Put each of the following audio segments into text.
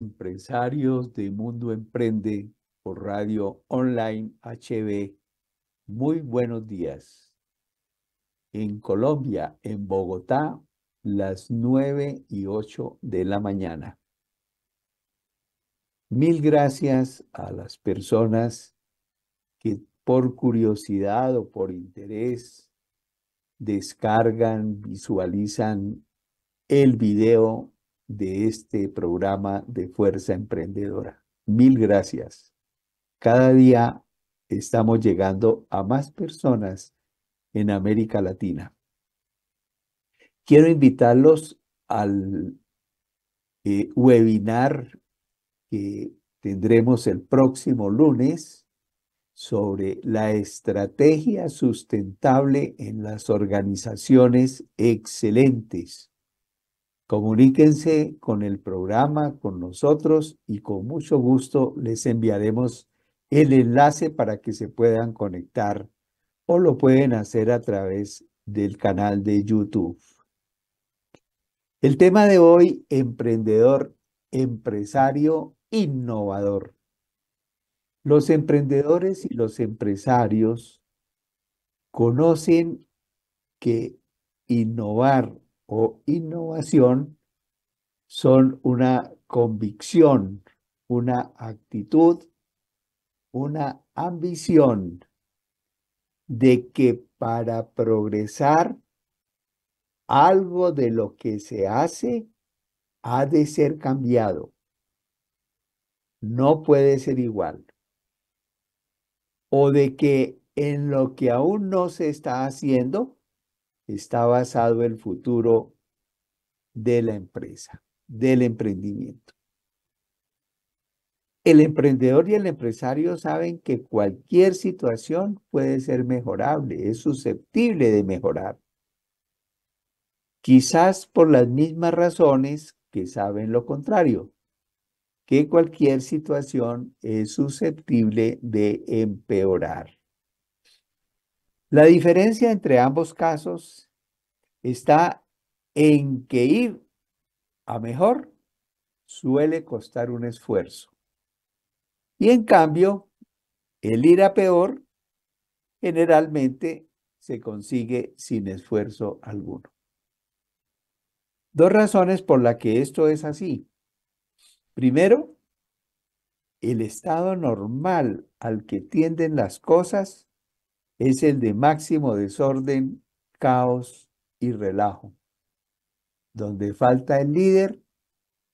empresarios de Mundo Emprende por Radio Online HB. Muy buenos días. En Colombia, en Bogotá, las 9 y 8 de la mañana. Mil gracias a las personas que por curiosidad o por interés descargan, visualizan el video de este programa de Fuerza Emprendedora. Mil gracias. Cada día estamos llegando a más personas en América Latina. Quiero invitarlos al eh, webinar que tendremos el próximo lunes sobre la estrategia sustentable en las organizaciones excelentes. Comuníquense con el programa, con nosotros y con mucho gusto les enviaremos el enlace para que se puedan conectar o lo pueden hacer a través del canal de YouTube. El tema de hoy, emprendedor, empresario, innovador. Los emprendedores y los empresarios conocen que innovar o innovación son una convicción, una actitud, una ambición de que para progresar algo de lo que se hace ha de ser cambiado. No puede ser igual. O de que en lo que aún no se está haciendo, está basado el futuro de la empresa, del emprendimiento. El emprendedor y el empresario saben que cualquier situación puede ser mejorable, es susceptible de mejorar. Quizás por las mismas razones que saben lo contrario, que cualquier situación es susceptible de empeorar. La diferencia entre ambos casos está en que ir a mejor suele costar un esfuerzo. Y en cambio, el ir a peor generalmente se consigue sin esfuerzo alguno. Dos razones por las que esto es así. Primero, el estado normal al que tienden las cosas es el de máximo desorden, caos y relajo, donde falta el líder,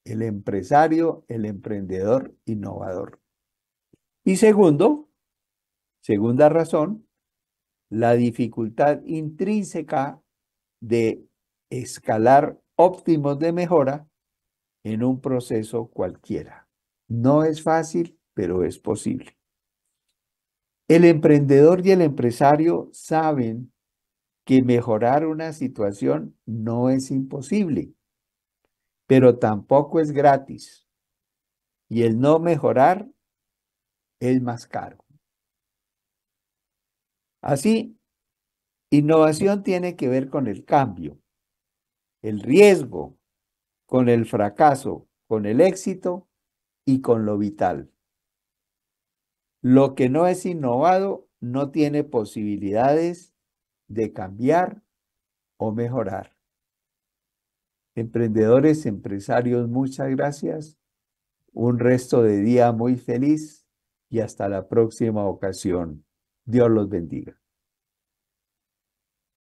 el empresario, el emprendedor innovador. Y segundo, segunda razón, la dificultad intrínseca de escalar óptimos de mejora en un proceso cualquiera. No es fácil, pero es posible. El emprendedor y el empresario saben que mejorar una situación no es imposible, pero tampoco es gratis. Y el no mejorar es más caro. Así, innovación tiene que ver con el cambio, el riesgo, con el fracaso, con el éxito y con lo vital. Lo que no es innovado no tiene posibilidades de cambiar o mejorar. Emprendedores, empresarios, muchas gracias. Un resto de día muy feliz y hasta la próxima ocasión. Dios los bendiga.